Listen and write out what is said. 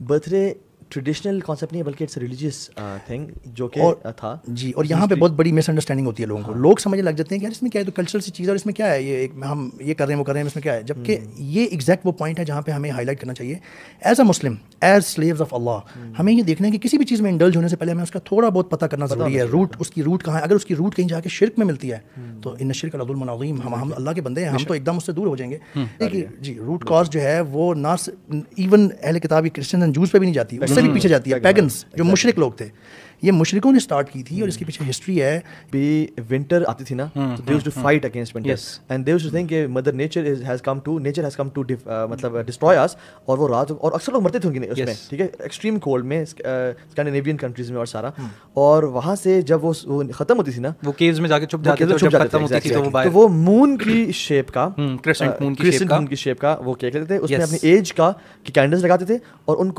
birthday traditional concept नहीं है बल्कि इट्स रिलीजियस थिंग जो कि uh, था जी और यहाँ पे बहुत बड़ी मिसअंडरस्टैंडिंग होती है लोगों को हाँ। लोग समझने लग जाते हैं कि यार इसमें क्या है तो कल्चरल सी चीज़ और इसमें क्या है ये एक हम ये कर रहे हैं वो कर रहे हैं इसमें क्या है जबकि हम्म। ये एग्जैक्ट वो पॉइंट है जहाँ पे हमें हाईलाइट करना चाहिए as a Muslim as slave of Allah हमें ये देखना है कि किसी भी चीज़ में इंडल्ज होने से पहले हमें उसका थोड़ा बहुत पता करना ज़रूरी है रूट हाँ। उसकी रूट कहाँ है अगर उसकी रूट कहीं जाके शिरक में मिलती है हम्म। तो इन शिरक अल्लाम हम हम हम्म। अल्लाह के बंदे हैं हम तो एकदम उससे दूर हो जाएंगे देखिए जी रूट कॉज जो है वो ना इवन अहल किताबी क्रिश्चियन जूस पर भी नहीं जाती से भी hmm. पीछे जाती है पैगन्स जो मुशरक लोग थे ये मुशरकों ने स्टार्ट की थी और इसके पीछे हिस्ट्री है भी विंटर आती थी ना hmm, तो they to fight against winter and they to think mother nature is has come to nature has come to मतलब डिस्ट्रॉय uh, अस और वो रात और अक्सर लोग मरते थे उनके उसमें ठीक है एक्सट्रीम कोल्ड में स्कैंडिनेवियन कंट्रीज uh, में और सारा hmm. और वहाँ से जब वो खत्म होती थी ना वो केव्स में जाके छुप जाते थे खत्म होती तो वो मून तो की शेप का मून uh, की शेप का वो क्या कहते थे उसमें अपनी एज का कैंडल्स लगाते थे और उनको